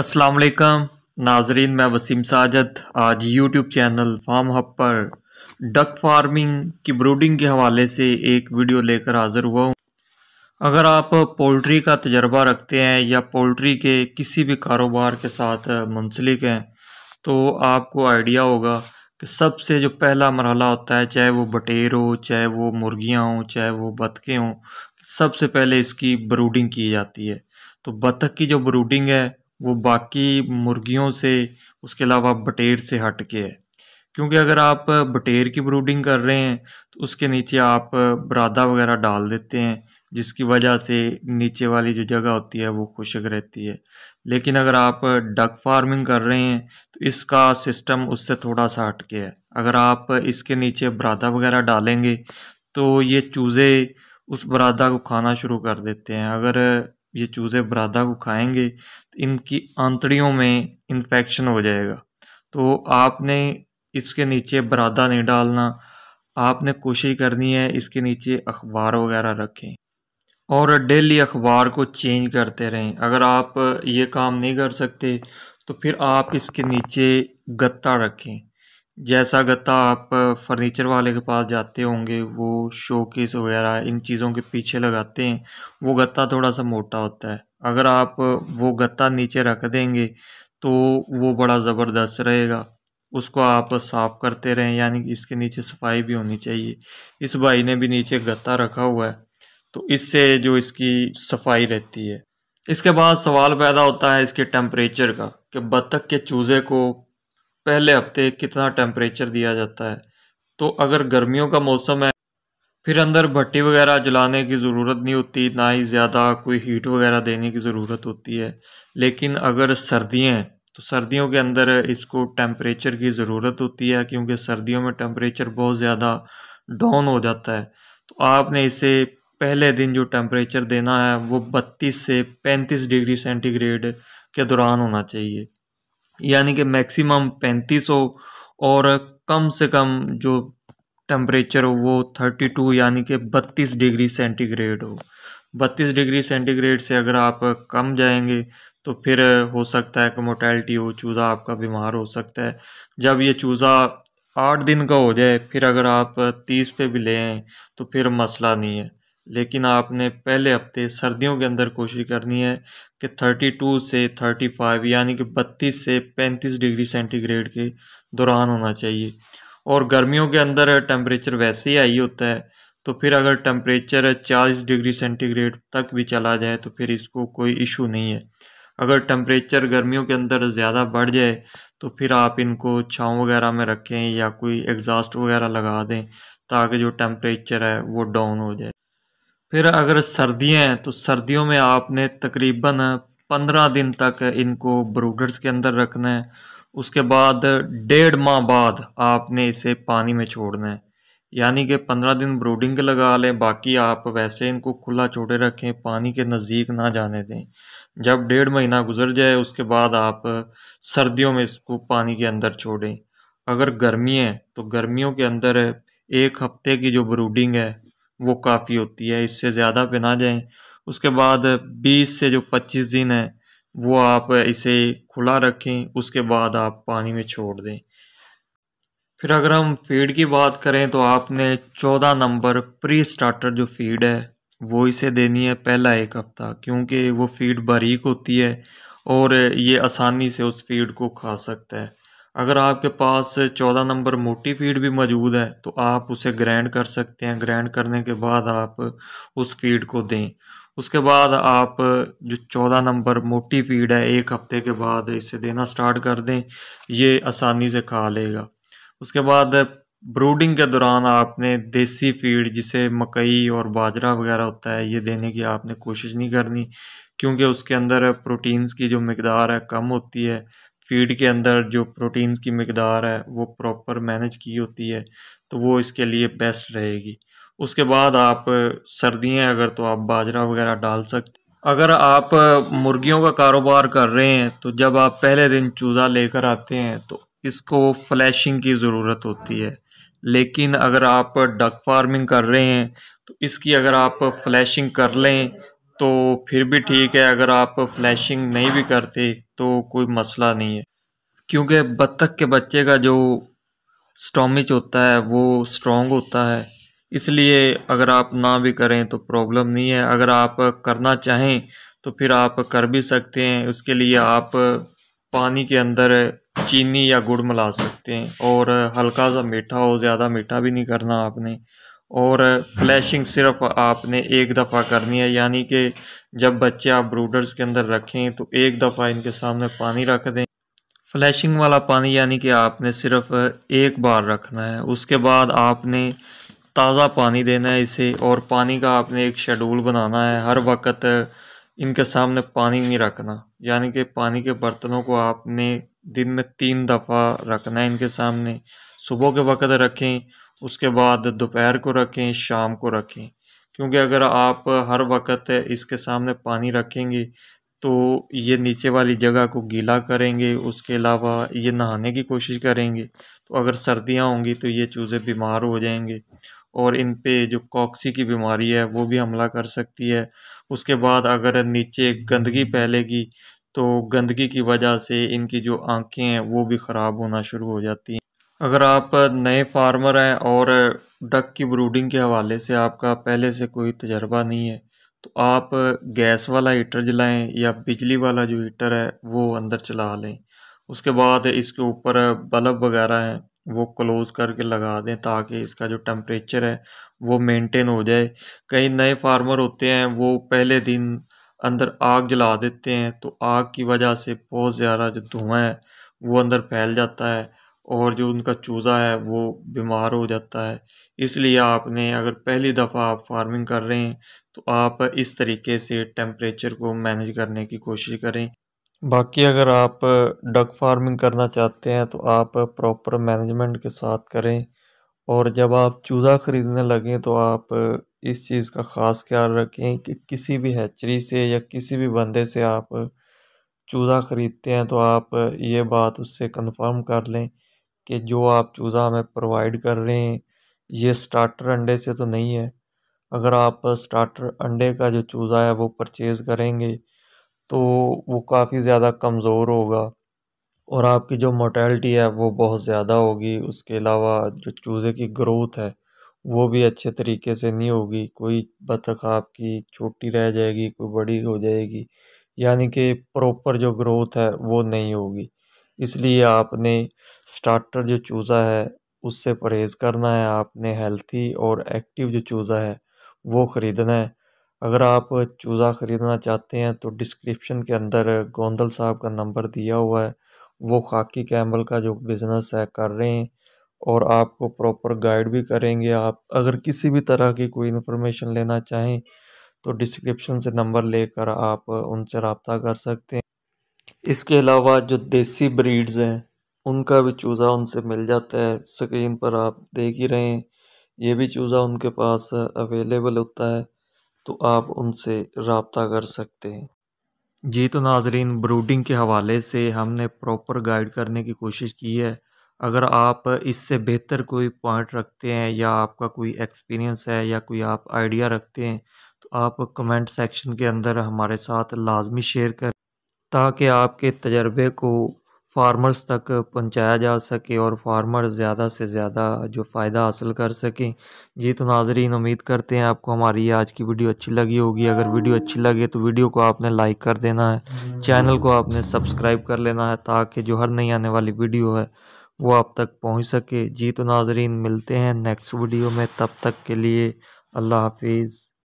असलकम नाजरीन मैं वसीम साजद आज यूट्यूब चैनल फार्म हब पर डक फार्मिंग की ब्रूडिंग के हवाले से एक वीडियो लेकर हाज़िर हुआ हूँ अगर आप पोल्ट्री का तजर्बा रखते हैं या पोल्ट्री के किसी भी कारोबार के साथ मुंसलिक हैं तो आपको आइडिया होगा कि सबसे जो पहला मरहला होता है चाहे वो बटेर हो चाहे वो मुर्गियाँ हों चाहे वो बतखें हों सबसे पहले इसकी ब्रूडिंग की जाती है तो बतख की जो ब्रूडिंग है वो बाकी मुर्गियों से उसके अलावा बटेर से हट के है क्योंकि अगर आप बटेर की ब्रूडिंग कर रहे हैं तो उसके नीचे आप बरादा वगैरह डाल देते हैं जिसकी वजह से नीचे वाली जो जगह होती है वो खुशक रहती है लेकिन अगर आप डक फार्मिंग कर रहे हैं तो इसका सिस्टम उससे थोड़ा सा हटके है अगर आप इसके नीचे बरादा वगैरह डालेंगे तो ये चूज़े उस बरादा को खाना शुरू कर देते हैं अगर ये चूज़े बरादा को खाएंगे इनकी आंतड़ियों में इन्फेक्शन हो जाएगा तो आपने इसके नीचे बरादा नहीं डालना आपने कोशिश करनी है इसके नीचे अखबार वगैरह रखें और डेली अखबार को चेंज करते रहें अगर आप ये काम नहीं कर सकते तो फिर आप इसके नीचे गत्ता रखें जैसा गत्ता आप फर्नीचर वाले के पास जाते होंगे वो शोकेस वगैरह इन चीज़ों के पीछे लगाते हैं वो गत्ता थोड़ा सा मोटा होता है अगर आप वो गत्ता नीचे रख देंगे तो वो बड़ा ज़बरदस्त रहेगा उसको आप साफ़ करते रहें यानी कि इसके नीचे सफाई भी होनी चाहिए इस भाई ने भी नीचे गत्ता रखा हुआ है तो इससे जो इसकी सफाई रहती है इसके बाद सवाल पैदा होता है इसके टेम्परेचर का कि बत्तख के चूज़े को पहले हफ्ते कितना टेम्परेचर दिया जाता है तो अगर गर्मियों का मौसम है फिर अंदर भट्टी वगैरह जलाने की ज़रूरत नहीं होती ना ही ज़्यादा कोई हीट वगैरह देने की ज़रूरत होती है लेकिन अगर सर्दियाँ हैं तो सर्दियों के अंदर इसको टेम्परेचर की ज़रूरत होती है क्योंकि सर्दियों में टेम्परेचर बहुत ज़्यादा डाउन हो जाता है तो आपने इसे पहले दिन जो टेम्परेचर देना है वो बत्तीस से पैंतीस डिग्री सेंटीग्रेड के दौरान होना चाहिए यानी कि मैक्सिमम 3500 और कम से कम जो टम्परेचर हो वो 32 यानी कि 32 डिग्री सेंटीग्रेड हो 32 डिग्री सेंटीग्रेड से अगर आप कम जाएंगे तो फिर हो सकता है कि मोटेलिटी हो चूज़ा आपका बीमार हो सकता है जब ये चूज़ा आठ दिन का हो जाए फिर अगर आप तीस पे भी ले तो फिर मसला नहीं है लेकिन आपने पहले हफ्ते सर्दियों के अंदर कोशिश करनी है कि 32 से 35 यानी कि 32 से 35 डिग्री सेंटीग्रेड के दौरान होना चाहिए और गर्मियों के अंदर टेम्परेचर वैसे ही हाई होता है तो फिर अगर टेम्परेचर 40 डिग्री सेंटीग्रेड तक भी चला जाए तो फिर इसको कोई इशू नहीं है अगर टेम्परेचर गर्मियों के अंदर ज़्यादा बढ़ जाए तो फिर आप इनको छाँव वगैरह में रखें या कोई एग्ज़ास्ट वगैरह लगा दें ताकि जो टेम्परेचर है वो डाउन हो जाए फिर अगर सर्दियाँ हैं तो सर्दियों में आपने तकरीबन पंद्रह दिन तक इनको ब्रूडर्स के अंदर रखना है उसके बाद डेढ़ माह बाद आपने इसे पानी में छोड़ना है यानी कि पंद्रह दिन ब्रूडिंग लगा लें बाकी आप वैसे इनको खुला छोड़े रखें पानी के नज़दीक ना जाने दें जब डेढ़ महीना गुजर जाए उसके बाद आप सर्दियों में इसको पानी के अंदर छोड़ें अगर गर्मी है तो गर्मियों के अंदर एक हफ्ते की जो ब्रूडिंग है वो काफ़ी होती है इससे ज़्यादा पे ना जाएँ उसके बाद 20 से जो 25 दिन है वो आप इसे खुला रखें उसके बाद आप पानी में छोड़ दें फिर अगर हम फीड की बात करें तो आपने 14 नंबर प्री स्टार्टर जो फीड है वो इसे देनी है पहला एक हफ़्ता क्योंकि वो फीड बारीक होती है और ये आसानी से उस फीड को खा सकता है अगर आपके पास चौदह नंबर मोटी फीड भी मौजूद है तो आप उसे ग्रैंड कर सकते हैं ग्रैंड करने के बाद आप उस फीड को दें उसके बाद आप जो चौदह नंबर मोटी फीड है एक हफ्ते के बाद इसे देना स्टार्ट कर दें ये आसानी से खा लेगा उसके बाद ब्रूडिंग के दौरान आपने देसी फीड जिसे मकई और बाजरा वगैरह होता है ये देने की आपने कोशिश नहीं करनी क्योंकि उसके अंदर प्रोटीन्स की जो मकदार है कम होती है फीड के अंदर जो प्रोटीन्स की मकदार है वो प्रॉपर मैनेज की होती है तो वो इसके लिए बेस्ट रहेगी उसके बाद आप सर्दियाँ अगर तो आप बाजरा वगैरह डाल सकते अगर आप मुर्गियों का कारोबार कर रहे हैं तो जब आप पहले दिन चूज़ा लेकर आते हैं तो इसको फ्लैशिंग की ज़रूरत होती है लेकिन अगर आप डक फार्मिंग कर रहे हैं तो इसकी अगर आप फ्लैशिंग कर लें तो फिर भी ठीक है अगर आप फ्लैशिंग नहीं भी करते तो कोई मसला नहीं है क्योंकि बत्तख के बच्चे का जो स्टोमिच होता है वो स्ट्रॉन्ग होता है इसलिए अगर आप ना भी करें तो प्रॉब्लम नहीं है अगर आप करना चाहें तो फिर आप कर भी सकते हैं उसके लिए आप पानी के अंदर चीनी या गुड़ मिला सकते हैं और हल्का सा मीठा हो ज़्यादा मीठा भी नहीं करना आपने और फ्लैशिंग सिर्फ आपने एक दफ़ा करनी है यानी कि जब बच्चे आप ब्रूडर्स के अंदर रखें तो एक दफ़ा इनके सामने पानी रख दें फ्लैशिंग वाला पानी यानी कि आपने सिर्फ एक बार रखना है उसके बाद आपने ताज़ा पानी देना है इसे और पानी का आपने एक शेड्यूल बनाना है हर वक्त इनके सामने पानी नहीं रखना यानी कि पानी के बर्तनों को आपने दिन में तीन दफ़ा रखना है इनके सामने सुबह के वक्त रखें उसके बाद दोपहर को रखें शाम को रखें क्योंकि अगर आप हर वक्त इसके सामने पानी रखेंगे तो ये नीचे वाली जगह को गीला करेंगे उसके अलावा ये नहाने की कोशिश करेंगे तो अगर सर्दियाँ होंगी तो ये चूज़े बीमार हो जाएंगे और इन पे जो कॉक्सी की बीमारी है वो भी हमला कर सकती है उसके बाद अगर नीचे गंदगी फैलेगी तो गंदगी की वजह से इनकी जो आंखें हैं वो भी ख़राब होना शुरू हो जाती हैं अगर आप नए फार्मर हैं और डक की ब्रूडिंग के हवाले से आपका पहले से कोई तजर्बा नहीं है तो आप गैस वाला हीटर जलाएं या बिजली वाला जो हीटर है वो अंदर चला लें उसके बाद इसके ऊपर बल्ब वगैरह हैं वो क्लोज़ करके लगा दें ताकि इसका जो टम्परेचर है वो मेंटेन हो जाए कई नए फार्मर होते हैं वो पहले दिन अंदर आग जला देते हैं तो आग की वजह से बहुत ज़्यादा जो धुआँ है वो अंदर फैल जाता है और जो उनका चूज़ा है वो बीमार हो जाता है इसलिए आपने अगर पहली दफ़ा आप फार्मिंग कर रहे हैं तो आप इस तरीके से टेम्परेचर को मैनेज करने की कोशिश करें बाकी अगर आप डक फार्मिंग करना चाहते हैं तो आप प्रॉपर मैनेजमेंट के साथ करें और जब आप चूज़ा ख़रीदने लगें तो आप इस चीज़ का ख़ास ख्याल रखें कि किसी भी हैचरी से या किसी भी बंदे से आप चूज़ा ख़रीदते हैं तो आप ये बात उससे कंफर्म कर लें कि जो आप चूज़ा हमें प्रोवाइड कर रहे हैं ये स्टार्टर अंडे से तो नहीं है अगर आप स्टार्टर अंडे का जो चूज़ा है वो परचेज़ करेंगे तो वो काफ़ी ज़्यादा कमज़ोर होगा और आपकी जो मोटेलिटी है वो बहुत ज़्यादा होगी उसके अलावा जो चूज़े की ग्रोथ है वो भी अच्छे तरीके से नहीं होगी कोई बतख आपकी छोटी रह जाएगी कोई बड़ी हो जाएगी यानी कि प्रॉपर जो ग्रोथ है वो नहीं होगी इसलिए आपने स्टार्टर जो चूज़ा है उससे परहेज़ करना है आपने हेल्थी और एक्टिव जो चूज़ा है वो ख़रीदना है अगर आप चूज़ा ख़रीदना चाहते हैं तो डिस्क्रिप्शन के अंदर गोंदल साहब का नंबर दिया हुआ है वो खाकी कैमल का जो बिज़नेस है कर रहे हैं और आपको प्रॉपर गाइड भी करेंगे आप अगर किसी भी तरह की कोई इन्फॉर्मेशन लेना चाहें तो डिस्क्रिप्शन से नंबर लेकर आप उनसे रबता कर सकते हैं इसके अलावा जो देसी ब्रीड्स हैं उनका भी चूज़ा उनसे मिल जाता है स्क्रीन पर आप देख ही रहे हैं ये भी चूज़ा उनके पास अवेलेबल होता है तो आप उनसे रबता कर सकते हैं जी तो नाजरीन ब्रूडिंग के हवाले से हमने प्रॉपर गाइड करने की कोशिश की है अगर आप इससे बेहतर कोई पॉइंट रखते हैं या आपका कोई एक्सपीरियंस है या कोई आप आइडिया रखते हैं तो आप कमेंट सेक्शन के अंदर हमारे साथ लाजमी शेयर करें ताकि आपके तजर्बे को फार्मर्स तक पहुँचाया जा सके और फार्मर ज़्यादा से ज़्यादा जो फ़ायदा हासिल कर सकें जी तो नाजरीन उम्मीद करते हैं आपको हमारी ये आज की वीडियो अच्छी लगी होगी अगर वीडियो अच्छी लगे तो वीडियो को आपने लाइक कर देना है चैनल को आपने सब्सक्राइब कर लेना है ताकि जो हर नई आने वाली वीडियो है वो आप तक पहुँच सके जी तो नाजरीन मिलते हैं नेक्स्ट वीडियो में तब तक के लिए अल्लाह हाफिज़